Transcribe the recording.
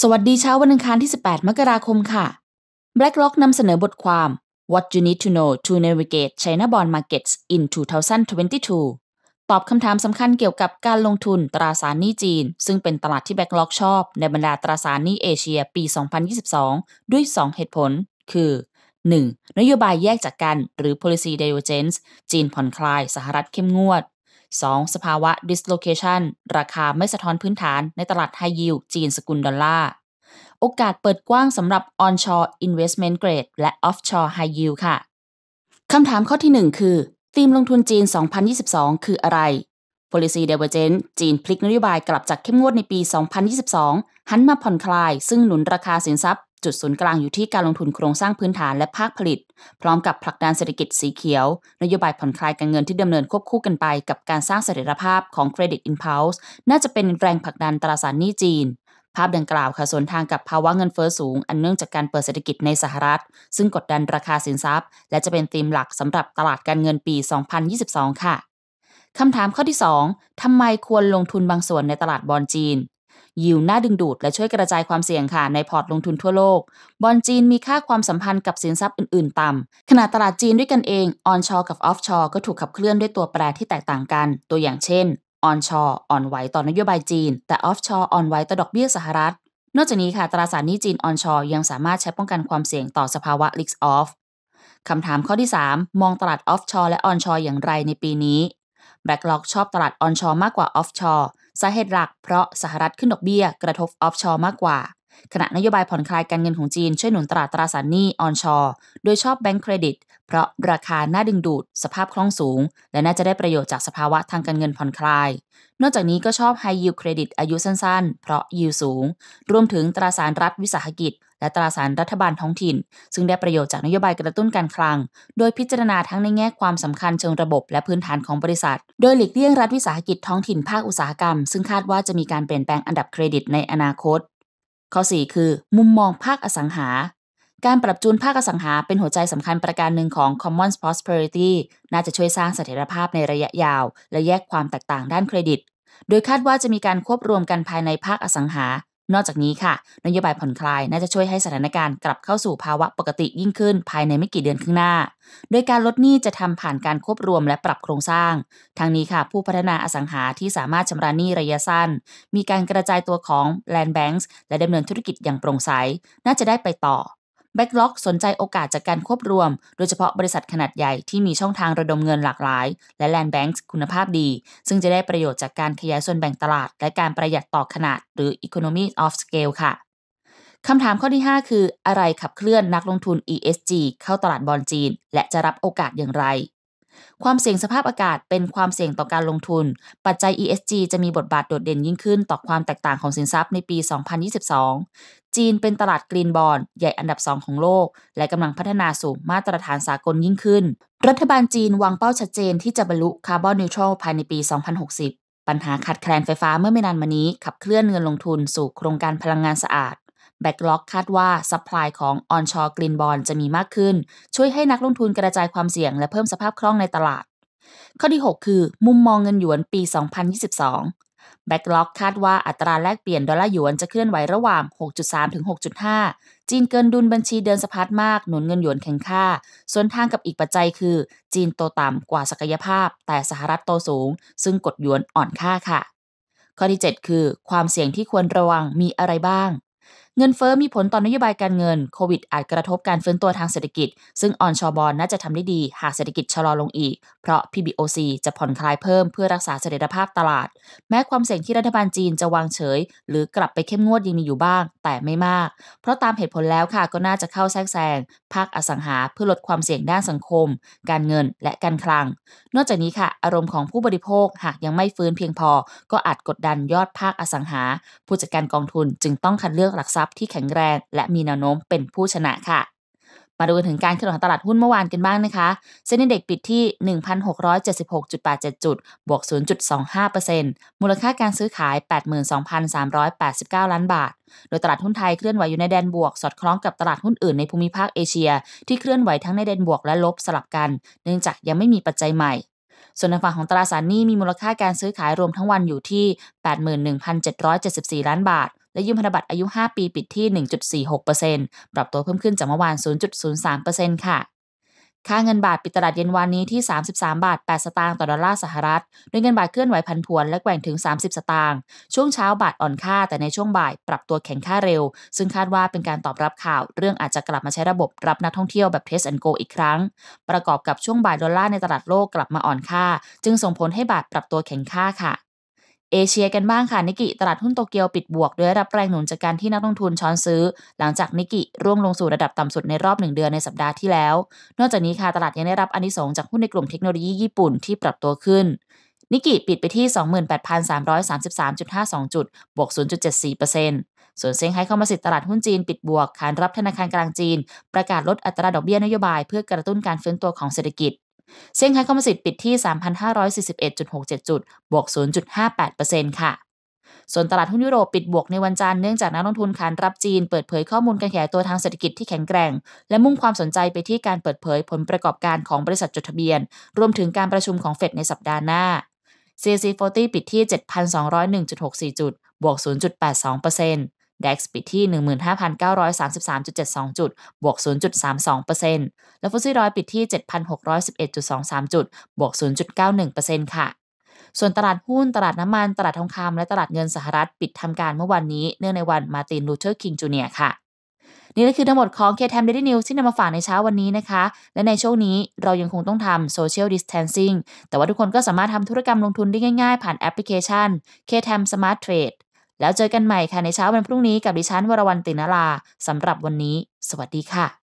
สวัสดีเช้าวันอังคารที่ 18 มกราคมค่ะ BlackRock นำเสนอบทความ What You Need to Know to Navigate China Bond Markets in 2022 ตอบคำถามสำคัญเกี่ยวกับการลงทุนตราสารหนี้จีน ซึ่งเป็นตลาดที่ BlackRock ชอบในบรรดาตราสารหนี้เอเชียปี 2022 ด้วย 2 เหตุผล คือ 1. นโยบายแยกจากกันหรือ policy divergence จีนผ่อนคลาย สหรัฐเข้มงวด 2. สภาวะ dislocation ราคาไม่สะท้อนพื้นฐานในตลาดไฮยิวจีนสกุลดอลลาร์ โอกาสเปิดกว้างสำหรับ onshore investment grade และ offshore high yield ค่ะคำถามข้อที่ 1 คือธีมลงทุนจีน 2022 คืออะไร policy divergence จีนพลิกนโยบายกลับจากเข้มงวดในปี 2022 หันมาผ่อนคลาย ซึ่งหนุนราคาสินทรัพย์จุดศูนย์กลางอยู่ที่การลงทุนโครงสร้างพื้นฐานและภาคผลิต พร้อมกับผลักดันเศรษฐกิจสีเขียว นโยบายผ่อนคลายการเงินที่ดำเนินควบคู่กันไปกับการสร้างเสถียรภาพของเครดิตอินพาวส์น่าจะเป็นแรงผลักดันตราสารหนี้จีน ภาพดังกล่าวค่ะสวนทางกับภาวะเงินเฟอ้อสูง อันเนื่องจากการเปิดเศรษฐกิจในสหรัฐ ซึ่งกดดันราคาสินทรัพย์ และจะเป็นธีมหลักสำหรับตลาดการเงินปี 2022 ค่ะคำถามข้อที่ 2 ทำไมควรลงทุนบางส่วนในตลาดบอลจีนยิวน่าดึงดูดและช่วยกระจายความเสี่ยงค่ะในพอร์ตลงทุนทั่วโลก บอลจีนมีค่าความสัมพันธ์กับสินทรัพย์อื่นๆ ต่ำขณะตลาดจีนด้วยกันเองออนชอกับออฟชอก็ถูกขับเคลื่อนด้วยตัวแปรที่แตกต่างกัน ตัวอย่างเช่นออนชออ่อนไหวต่อนโยบายจีน แต่ออฟชออ่อนไหวต่อดอกเบี้ยสหรัฐ นอกจากนี้ค่ะตราสารหนี้จีนออนชอยังสามารถใช้ป้องกันความเสี่ยงต่อสภาวะลิกออฟคำถามข้อที่ 3 มองตลาดออฟชอและออนชออย่างไรในปีนี้แบล็กล็อกชอบตลาดออนชอมากกว่าออฟชอสาเหตุหลักเพราะสหรัฐขึ้นดอกเบี้ยกระทบออฟชอร์มากกว่า ขณะนโยบายผ่อนคลายการเงินของจีนช่วยหนุนตลาดตราสารหนี้ออนชอร์โดยชอบแบงก์เครดิตเพราะราคาน่าดึงดูดสภาพคล่องสูง และน่าจะได้ประโยชน์จากสภาวะทางการเงินผ่อนคลาย นอกจากนี้ก็ชอบไฮยูเครดิตอายุสั้นๆ เพราะยิวสูง รวมถึงตราสารรัฐวิสาหกิจและตราสารรัฐบาลท้องถิ่น ซึ่งได้ประโยชน์จากนโยบายกระตุ้นการคลัง โดยพิจารณาทั้งในแง่ความสำคัญเชิงระบบและพื้นฐานของบริษัท โดยหลีกเลี่ยงรัฐวิสาหกิจท้องถิ่นภาคอุตสาหกรรม ซึ่งคาดว่าจะมีการเปลี่ยนแปลงอันดับเครดิตในอนาคต ข้อ 4 คือ มุมมองภาคอสังหา การปรับจูนภาคอสังหา เป็นหัวใจสำคัญประการหนึ่งของ Commons Prosperity น่าจะช่วยสร้างเสถียรภาพในระยะยาว และแยกความแตกต่างด้านเครดิต โดยคาดว่าจะมีการควบรวมกันภายในภาคอสังหานอกจากนี้ค่ะนโยบายผ่อนคลายน่าจะช่วยให้สถานการณ์กลับเข้าสู่ภาวะปกติยิ่งขึ้น ภายในไม่กี่เดือนข้างหน้า โดยการลดหนี้จะทำผ่านการควบรวมและปรับโครงสร้าง ทางนี้ค่ะผู้พัฒนาอสังหาที่สามารถชำระหนี้ระยะสั้น มีการกระจายตัวของ land banks และดำเนินธุรกิจอย่างโปร่งใส น่าจะได้ไปต่อ b บ็กล็อกสนใจโอกาสจากการควบรวม โดยเฉพาะบริษัทขนาดใหญ่ที่มีช่องทางระดมเงินหลากหลาย และแลนด์แบงค์คุณภาพดี ซึ่งจะได้ประโยชน์จากการขยายส่วนแบ่งตลาด และการประหยัดต่อขนาด หรือ Economy of Scale ค่ะ คำถามข้อที่ 5 คือ อะไรขับเคลื่อนนักลงทุน ESG เข้าตลาดบอลจีน และจะรับโอกาสอย่างไรความเสี่ยงสภาพอากาศเป็นความเสี่ยงต่อการลงทุน ปัจจัย ESG จะมีบทบาทโดดเด่นยิ่งขึ้นต่อความแตกต่างของสินทรัพย์ในปี 2022 จีนเป็นตลาดกรีนบอลใหญ่อันดับ2ของโลก และกำลังพัฒนาสู่มาตรฐานสากลยิ่งขึ้น รัฐบาลจีนวางเป้าชัดเจนที่จะบรรลุคาร์บอนนิวทรัลภายในปี 2060 ปัญหาขาดแคลนไฟฟ้าเมื่อไม่นานมานี้ขับเคลื่อนเงินลงทุนสู่โครงการพลังงานสะอาดแบ็กล็อกคาดว่าสัปปายของออนชอร์กรีนบอลจะมีมากขึ้น ช่วยให้นักลงทุนกระจายความเสี่ยง และเพิ่มสภาพคล่องในตลาด ข้อที่ 6 คือ มุมมองเงินหยวนปี 2022แบ็กล็อกคาดว่าอัตราแลกเปลี่ยนดอลลาร์หยวนจะเคลื่อนไหวระหว่าง6.3ถึง6.5 จีนเกินดุลบัญชีเดินสะพัดมากหนุนเงินหยวนแข็งค่าส่วนทางกับอีกปัจจัยคือ จีนโตต่ำกว่าศักยภาพ แต่สหรัฐโตสูง ซึ่งกดหยวนอ่อนค่าค่ะ ข้อที่ 7 คือ ความเสี่ยงที่ควรระวังมีอะไรบ้างเงินเฟอ้อมีผลต่อนโยบายการเงิน โควิดอาจกระทบการฟื้นตัวทางเศรษฐกิจ ซึ่งออนชอบอลน่าจะทำได้ดีหากเศรษฐกิจชะลอลงอีก เพราะ PBOC จะผ่อนคลายเพิ่มเพื่อรักษาเสถียรภาพตลาด แม้ความเสี่ยงที่รัฐบาลจีนจะวางเฉย หรือกลับไปเข้มงวดยังมีอยู่บ้าง แต่ไม่มาก เพราะตามเหตุผลแล้วค่ะก็น่าจะเข้าแทรกแซงภาคอสังหาเพื่อลดความเสี่ยงด้านสังคม การเงินและการคลัง นอกจากนี้ค่ะอารมณ์ของผู้บริโภคหากยังไม่ฟื้นเพียงพอ ก็อาจกดดันยอดภาคอสังหา ผู้จัดการกองทุนจึงต้องคัดเลือกหลักทรัพย์ที่แข็งแรงและมีแนวโน้มเป็นผู้ชนะค่ะ มาดูถึงการเคลื่อนไหวตลาดหุ้นเมื่อวานกันบ้างนะคะ เซ็นดีเด็กปิดที่ 1,676.87จุดบวก 0.25%มูลค่าการซื้อขาย 82,389 ล้านบาท โดยตลาดหุ้นไทยเคลื่อนไหวอยู่ในแดนบวกสอดคล้องกับตลาดหุ้นอื่นในภูมิภาคเอเชียที่เคลื่อนไหวทั้งในแดนบวกและลบสลับกัน เนื่องจากยังไม่มีปัจจัยใหม่ ส่วนในฝั่งของตราสารหนี้มีมูลค่าการซื้อขายรวมทั้งวันอยู่ที่ 81,774ล้านบาทและยืมพันธบัตรอายุ 5 ปีปิดที่ 1.46%ปรับตัวเพิ่มขึ้นจากเมื่อวาน0.03%ค่ะ ค่าเงินบาทปิดตลาดเย็นวันนี้ที่ 33 บาท 8 สตางค์ต่อดอลลาร์สหรัฐโดยเงินบาทเคลื่อนไหวพันผวนและแกว่งถึง 30 สตางค์ช่วงเช้าบาทอ่อนค่าแต่ในช่วงบ่าย ปรับตัวแข็งค่าเร็ว ซึ่งคาดว่าเป็นการตอบรับข่าวเรื่องอาจจะกลับมาใช้ระบบรับนักท่องเที่ยวแบบเทสแอนโกอีกครั้ง ประกอบกับช่วงบ่ายดอลลาร์ในตลาดโลกกลับมาอ่อนค่า จึงส่งผลให้บาทปรับตัวแข็งค่าค่ะเอเชียกันบ้างค่ะนิกิ ตลาดหุ้นโตเกียวปิดบวกด้วยรับแรงหนุนจากการที่นักลงทุนช้อนซื้อ หลังจากนิกิ ร่วงลงสู่ระดับต่ำสุดในรอบหนึ่งเดือนในสัปดาห์ที่แล้ว นอกจากนี้ค่ะตลาดยังได้รับอนิสงจากหุ้นในกลุ่มเทคโนโลยีญี่ปุ่นที่ปรับตัวขึ้น นิกิปิดไปที่ 28,333.52 จุดบวก0.74%ส่วนเซี่ยงไฮ้เข้ามาสิทธิตลาดหุ้นจีนปิดบวกขานรับธนาคารกลางจีน ประกาศลดอัตราดอกเบี้ยนโยบาย เพื่อกระตุ้นการฟื้นตัวของเศรษฐกิจเซี่ยงไฮ้คอมมิสิตปิดที่ 3,541.67จุด บวก 0.58%ค่ะ ส่วนตลาดหุ้นยุโรปปิดบวกในวันจันทร์ เนื่องจากนักลงทุนขานรับจีนเปิดเผยข้อมูลการขยายตัวทางเศรษฐกิจที่แข็งแกร่ง และมุ่งความสนใจไปที่การเปิดเผยผลประกอบการของบริษัทจดทะเบียน รวมถึงการประชุมของเฟดในสัปดาห์หน้า CAC 40ปิดที่7,201.64จุดบวก0.82%เดัคปิดที่ 15,933.72 จุด บวก 0.32%และฟุตซี่ร้อยปิดที่ 7,611.23 จุด บวก 0.91%ค่ะ ส่วนตลาดหุ้น ตลาดน้ำมัน ตลาดทองคำและตลาดเงินสหรัฐปิดทำการเมื่อวันนี้เนื่องในวันมาตินลูเทอร์ คิง จูเนียร์ค่ะ นี่ก็คือทั้งหมดของเคทมเดล y n น w s ที่นำมาฝากในเช้าวันนี้นะคะ และในช่วงนี้เรายังคงต้องทำโซเชียลดิส a ท c ซิ g งแต่ว่าทุกคนก็สามารถทำธุรกรรมลงทุนได้ง่ายๆ ผ่านแอปพลิเคชัน k t ทม Smart Trade แล้วเจอกันใหม่ค่ะในเช้าวันพรุ่งนี้กับดิฉันวรวรรณตินลาสำหรับวันนี้ สวัสดีค่ะ